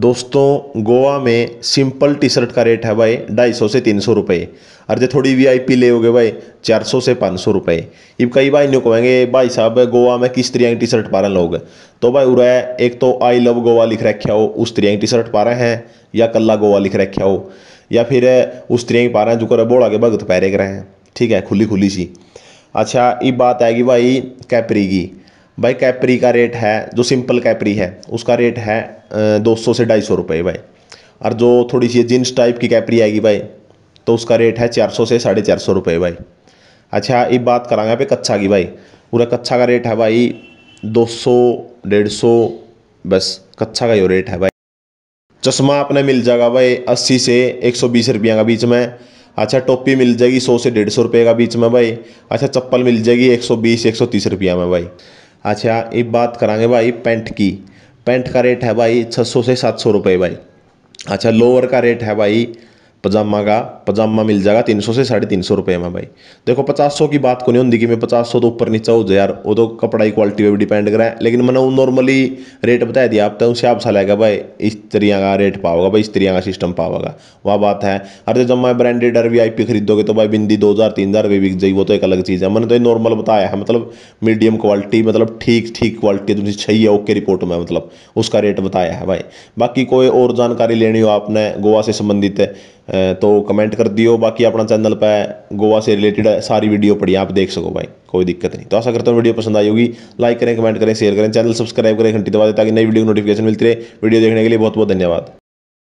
दोस्तों गोवा में simple T shirt का रेट है भाई ढाई सौ से तीन सौ रुपये और जो थोड़ी वी आई पी ले होगे भाई चार सौ से पाँच सौ रुपये इब कई भाई नहीं कहेंगे भाई साहब गोवा में किस तरह की टी शर्ट पा रहे लोग तो भाई उरा एक तो आई लव गोवा लिख रखे हो उस तरह की टी शर्ट पा रहे हैं या कल्ला गोवा लिख रखे हो या फिर उस तरह की पा रहे हैं जो कर बोड़ा के भगत पैरे कर रहे हैं ठीक है खुली खुली सी अच्छा ये बात आएगी भाई कैपरी की भाई कैपरी का रेट है जो सिंपल कैपरी है उसका रेट है दो सौ से ढाई सौ रुपये भाई और जो थोड़ी सी जीन्स टाइप की कैपरी आएगी भाई तो उसका रेट है चार सौ से साढ़े चार सौ रुपये भाई अच्छा ये बात कराँगा पे कच्छा की भाई पूरा कच्छा का रेट है भाई दो सौ डेढ़ सौ बस कच्छा का यो रेट है भाई चश्मा आपने मिल जाएगा भाई अस्सी से एक सौ बीस रुपये का बीच में अच्छा टोपी मिल जाएगी सौ से डेढ़ सौ रुपये का बीच में भाई अच्छा चप्पल मिल जाएगी एक सौ बीस एक सौ तीस रुपये में भाई अच्छा एक बात कराँगे भाई पेंट की पैंट का रेट है भाई छः सौ से सात सौ रुपये भाई अच्छा लोअर का रेट है भाई पजामा का पजामा मिल जाएगा तीन सौ से साढ़े तीन सौ रुपये में भाई देखो पचास सौ की बात को नहीं होती कि मैं पचास सौ तो ऊपर नीचा हो जाए यार वो तो कपड़ा की क्वालिटी पे भी डिपेंड करा है लेकिन मैंने वो नॉर्मली रेट बता दिया तो आप तो उससे आप लेगा भाई इस तरिया का रेट पाओगा भाई इस तरिया का सिस्टम पाओगा वह बात है अरे जब मैं branded or V I P खरीदोगे तो भाई बिंदी दो हज़ार तीन हज़ार रुपये बिक जाएगी वो तो एक अलग चीज़ है मैंने तो नॉर्मल बताया है मतलब मीडियम क्वालिटी मतलब ठीक ठीक क्वालिटी तुम्हें है ओके रिपोर्ट में मतलब उसका रेट बताया है भाई बाकी कोई और जानकारी लेनी हो आपने गोवा से संबंधित तो कमेंट कर दियो बाकी अपना चैनल पर गोवा से रिलेटेड सारी वीडियो पड़ी आप देख सको भाई कोई दिक्कत नहीं तो आशा करता हूँ वीडियो पसंद आई होगी लाइक करें कमेंट करें शेयर करें चैनल सब्सक्राइब करें घंटी दबा दे ताकि नई वीडियो नोटिफिकेशन मिलती रहे वीडियो देखने के लिए बहुत बहुत धन्यवाद